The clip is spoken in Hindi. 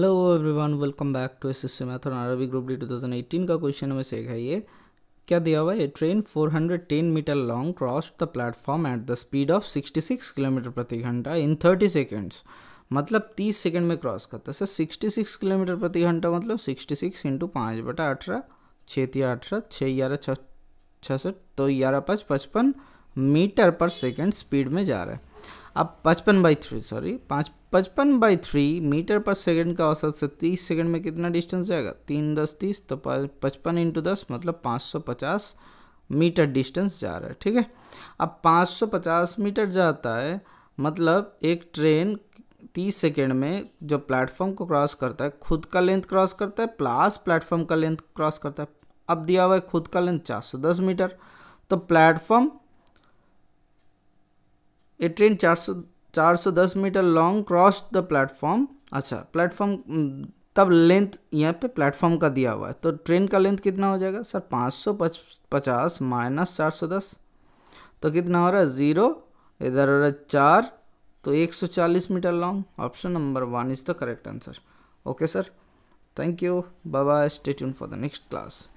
hello everyone welcome back to S S C math और अरबी ग्रुप डी 2018 का क्वेश्चन हमें सीखा है ये क्या दिया हुआ है train 410 metre long cross the platform at the speed of 66 kilometre प्रति घंटा इन 30 सेकेंड्स मतलब 30 सेकेंड में क्रॉस करता है सर 66 किलोमीटर प्रति घंटा मतलब 66 सिक्स इंटू पाँच बटा अठारह छः तीन अठारह छः ग्यारह छः छसठ तो ग्यारह पाँच पचपन मीटर पर सेकेंड स्पीड में जा रहा है अब पचपन बाई थ्री सॉरी पाँच पचपन बाई थ्री मीटर पर सेकंड का औसत से तीस सेकंड में कितना डिस्टेंस जाएगा तीन दस तीस तो पचपन इंटू दस मतलब पाँच सौ पचास मीटर डिस्टेंस जा रहा है ठीक है अब पाँच सौ पचास मीटर जाता है मतलब एक ट्रेन तीस सेकेंड में जो प्लेटफॉर्म को क्रॉस करता है खुद का लेंथ क्रॉस करता है प्लस प्लेटफॉर्म का लेंथ क्रॉस करता है अब दिया हुआ है खुद का लेंथ चार सौ दस मीटर तो प्लेटफॉर्म ये ट्रेन चार सौ चार सौ दस metre long cross the platform अच्छा प्लेटफॉर्म तब लेंथ यहाँ पे प्लेटफॉर्म का दिया हुआ है तो ट्रेन का लेंथ कितना हो जाएगा सर पाँच सौ पचास माइनस चार सौ दस तो कितना हो रहा है ज़ीरो इधर हो रहा है चार तो एक सौ चालीस metre long option number one is the correct answer okay sir thank you bye bye stay for the next class